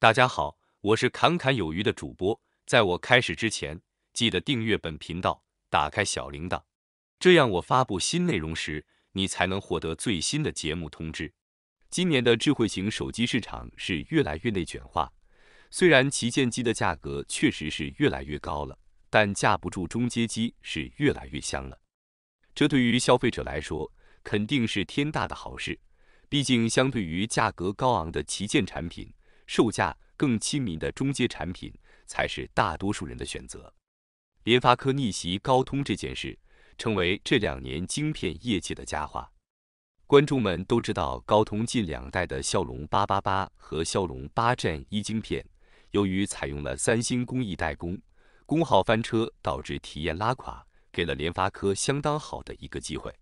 大家好，我是侃侃有余的主播。在我开始之前，记得订阅本频道，打开小铃铛，这样我发布新内容时，你才能获得最新的节目通知。今年的智慧型手机市场是越来越内卷化，虽然旗舰机的价格确实是越来越高了，但架不住中阶机是越来越香了。这对于消费者来说，肯定是天大的好事。毕竟，相对于价格高昂的旗舰产品，售价更亲民的中阶产品才是大多数人的选择。联发科逆袭高通这件事，成为这两年晶片业界的佳话。观众们都知道，高通近两代的骁龙八八八和骁龙八 Gen 一晶片，由于采用了三星工艺代工，功耗翻车导致体验拉垮，给了联发科相当好的一个机会。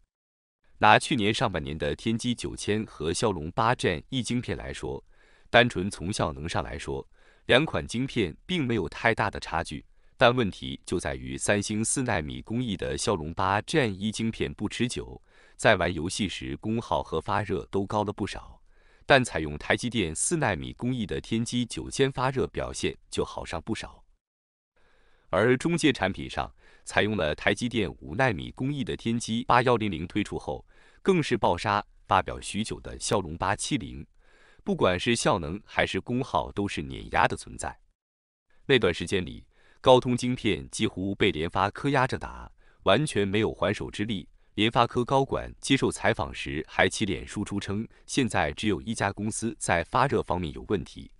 拿去年上半年的天玑九千和骁龙八 Gen 一晶片来说。单纯从效能上来说，两款晶片并没有太大的差距，但问题就在于三星四纳米工艺的骁龙八 Gen 1晶片不持久，在玩游戏时功耗和发热都高了不少，但采用台积电四纳米工艺的天玑九千发热表现就好上不少。而中介产品上，采用了台积电五纳米工艺的天玑八幺零零推出后，更是爆杀发表许久的骁龙八七零。不管是效能还是功耗，都是碾压的存在。那段时间里，高通晶片几乎被联发科压着打，完全没有还手之力。联发科高管接受采访时还起脸输出称，现在只有一家公司在发热方面有问题，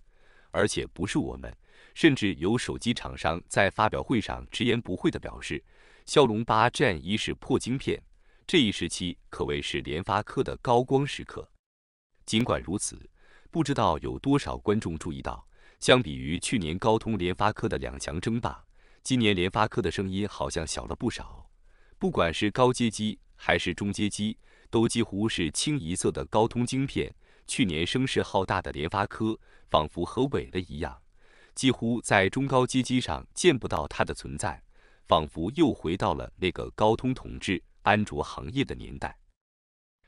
而且不是我们。甚至有手机厂商在发表会上直言不讳地表示，骁龙八 Gen 一是破晶片。这一时期可谓是联发科的高光时刻。尽管如此。不知道有多少观众注意到，相比于去年高通、联发科的两强争霸，今年联发科的声音好像小了不少。不管是高阶机还是中阶机，都几乎是清一色的高通晶片。去年声势浩大的联发科，仿佛和萎了一样，几乎在中高阶机上见不到它的存在，仿佛又回到了那个高通统治安卓行业的年代。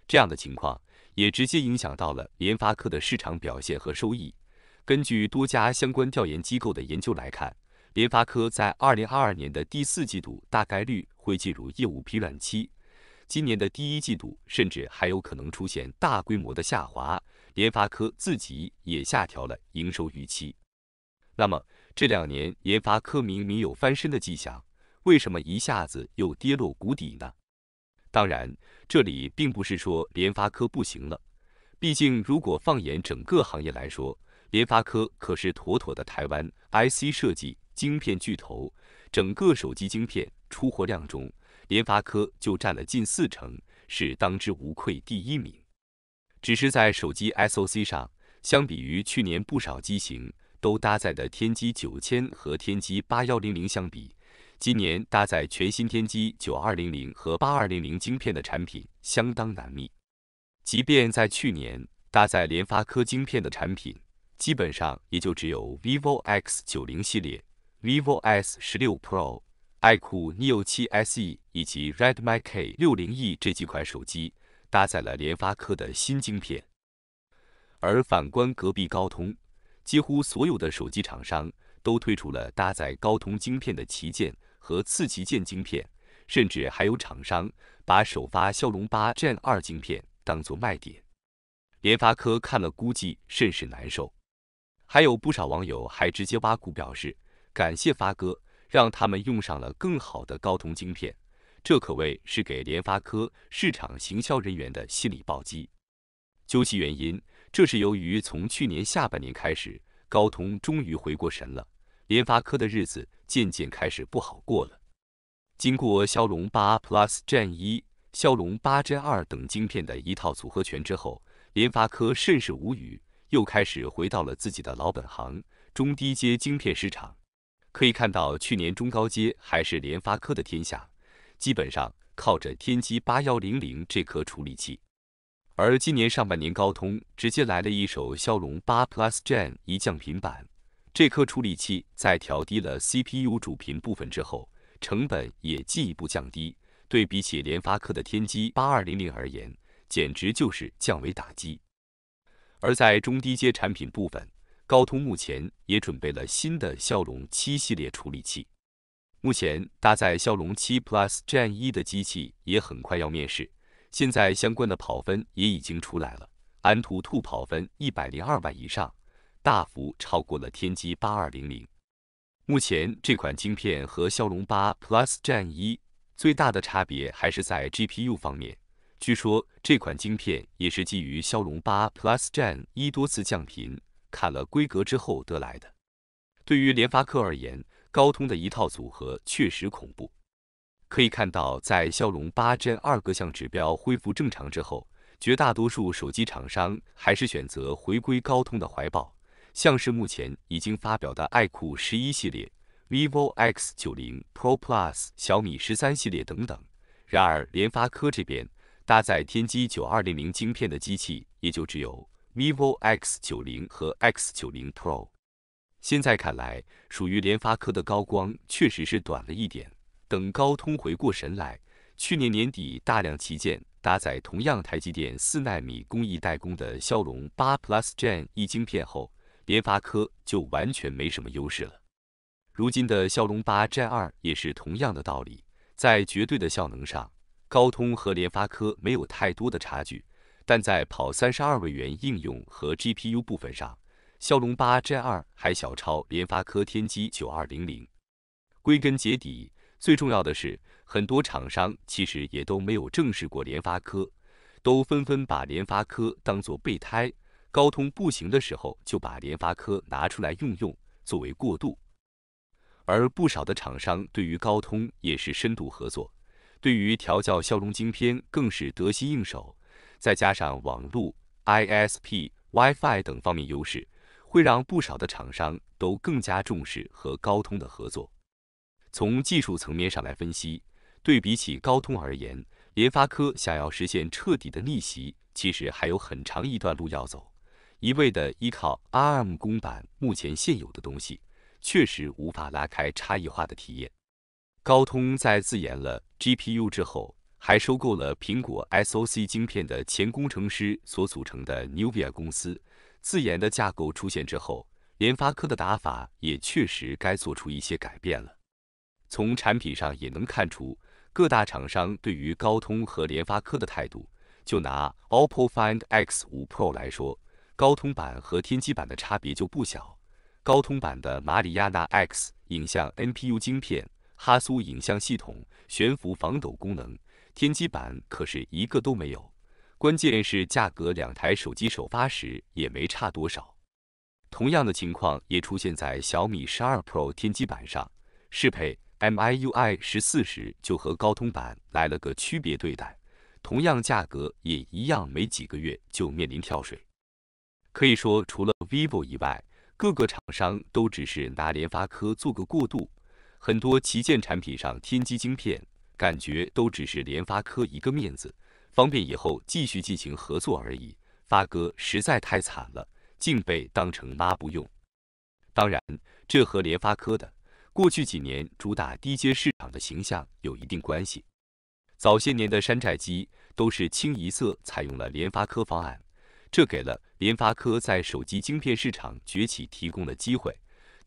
这样的情况也直接影响到了联发科的市场表现和收益。根据多家相关调研机构的研究来看，联发科在二零二二年的第四季度大概率会进入业务疲软期，今年的第一季度甚至还有可能出现大规模的下滑。联发科自己也下调了营收预期。那么，这两年联发科明明有翻身的迹象，为什么一下子又跌落谷底呢？当然，这里并不是说联发科不行了。毕竟，如果放眼整个行业来说，联发科可是妥妥的台湾 IC 设计晶片巨头。整个手机晶片出货量中，联发科就占了近四成，是当之无愧第一名。只是在手机 SOC 上，相比于去年不少机型都搭载的天玑九千和天玑八幺零零相比。今年搭载全新天玑九二零零和八二零零晶片的产品相当难觅，即便在去年搭载联发科晶片的产品，基本上也就只有 vivo X 九零系列、vivo S 十六 Pro、爱酷 Neo 七 SE 以及 Redmi K 六零 E 这几款手机搭载了联发科的新晶片。而反观隔壁高通，几乎所有的手机厂商都推出了搭载高通晶片的旗舰。和次旗舰晶片，甚至还有厂商把首发骁龙八 Gen 2晶片当做卖点。联发科看了估计甚是难受。还有不少网友还直接挖苦表示，感谢发哥让他们用上了更好的高通晶片，这可谓是给联发科市场行销人员的心理暴击。究其原因，这是由于从去年下半年开始，高通终于回过神了。联发科的日子渐渐开始不好过了。经过骁龙八 Plus、Gen 一、骁龙八 Gen 二等晶片的一套组合拳之后，联发科甚是无语，又开始回到了自己的老本行——中低阶晶片市场。可以看到，去年中高阶还是联发科的天下，基本上靠着天玑八幺零零这颗处理器。而今年上半年，高通直接来了一手骁龙八 Plus Gen 一降频版。这颗处理器在调低了 CPU 主频部分之后，成本也进一步降低。对比起联发科的天玑八二零零而言，简直就是降维打击。而在中低阶产品部分，高通目前也准备了新的骁龙七系列处理器。目前搭载骁龙七 Plus Gen 一的机器也很快要面世，现在相关的跑分也已经出来了，安兔兔跑分一百零二万以上。大幅超过了天玑八二零零。目前这款晶片和骁龙八 Plus Gen 一最大的差别还是在 GPU 方面。据说这款晶片也是基于骁龙八 Plus Gen 一多次降频、砍了规格之后得来的。对于联发科而言，高通的一套组合确实恐怖。可以看到，在骁龙八 Gen 二各项指标恢复正常之后，绝大多数手机厂商还是选择回归高通的怀抱。像是目前已经发表的爱酷十一系列、vivo X 九零 Pro Plus、小米十三系列等等。然而，联发科这边搭载天玑九二零零芯片的机器也就只有 vivo X 九零和 X 九零 Pro。现在看来，属于联发科的高光确实是短了一点。等高通回过神来，去年年底大量旗舰搭载同样台积电四纳米工艺代工的骁龙八 Plus Gen 一芯片后，联发科就完全没什么优势了。如今的骁龙八 Gen 2也是同样的道理，在绝对的效能上，高通和联发科没有太多的差距，但在跑三十二位元应用和 GPU 部分上，骁龙八 Gen 2还小超联发科天玑九二零零。归根结底，最重要的是，很多厂商其实也都没有正视过联发科，都纷纷把联发科当做备胎。高通不行的时候，就把联发科拿出来用用，作为过渡。而不少的厂商对于高通也是深度合作，对于调教骁龙晶片更是得心应手。再加上网路、ISP、WiFi 等方面优势，会让不少的厂商都更加重视和高通的合作。从技术层面上来分析，对比起高通而言，联发科想要实现彻底的逆袭，其实还有很长一段路要走。一味的依靠 ARM 公版，目前现有的东西确实无法拉开差异化的体验。高通在自研了 GPU 之后，还收购了苹果 SoC 芯片的前工程师所组成的 Nuvia 公司自研的架构出现之后，联发科的打法也确实该做出一些改变了。从产品上也能看出各大厂商对于高通和联发科的态度。就拿 OPPO Find X5 Pro 来说。高通版和天玑版的差别就不小，高通版的马里亚纳 X 影像 NPU 晶片、哈苏影像系统、悬浮防抖功能，天玑版可是一个都没有。关键是价格，两台手机首发时也没差多少。同样的情况也出现在小米12 Pro 天玑版上，适配 MIUI 14时就和高通版来了个区别对待，同样价格也一样，没几个月就面临跳水。可以说，除了 vivo 以外，各个厂商都只是拿联发科做个过渡，很多旗舰产品上天玑晶片，感觉都只是联发科一个面子，方便以后继续进行合作而已。发哥实在太惨了，竟被当成抹布用。当然，这和联发科的过去几年主打低阶市场的形象有一定关系。早些年的山寨机都是清一色采用了联发科方案，这给了。联发科在手机晶片市场崛起提供了机会，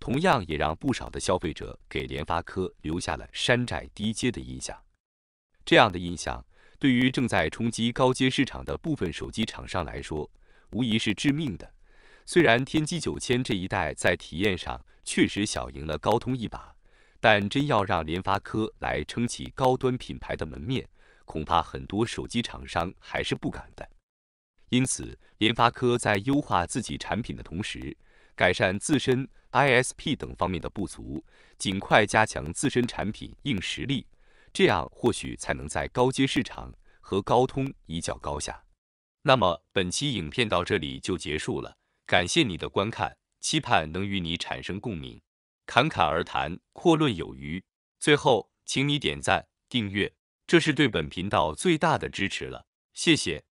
同样也让不少的消费者给联发科留下了山寨低阶的印象。这样的印象对于正在冲击高阶市场的部分手机厂商来说，无疑是致命的。虽然天玑九千这一代在体验上确实小赢了高通一把，但真要让联发科来撑起高端品牌的门面，恐怕很多手机厂商还是不敢的。因此，联发科在优化自己产品的同时，改善自身 ISP 等方面的不足，尽快加强自身产品硬实力，这样或许才能在高阶市场和高通一较高下。那么，本期影片到这里就结束了，感谢你的观看，期盼能与你产生共鸣。侃侃而谈，阔论有余。最后，请你点赞、订阅，这是对本频道最大的支持了，谢谢。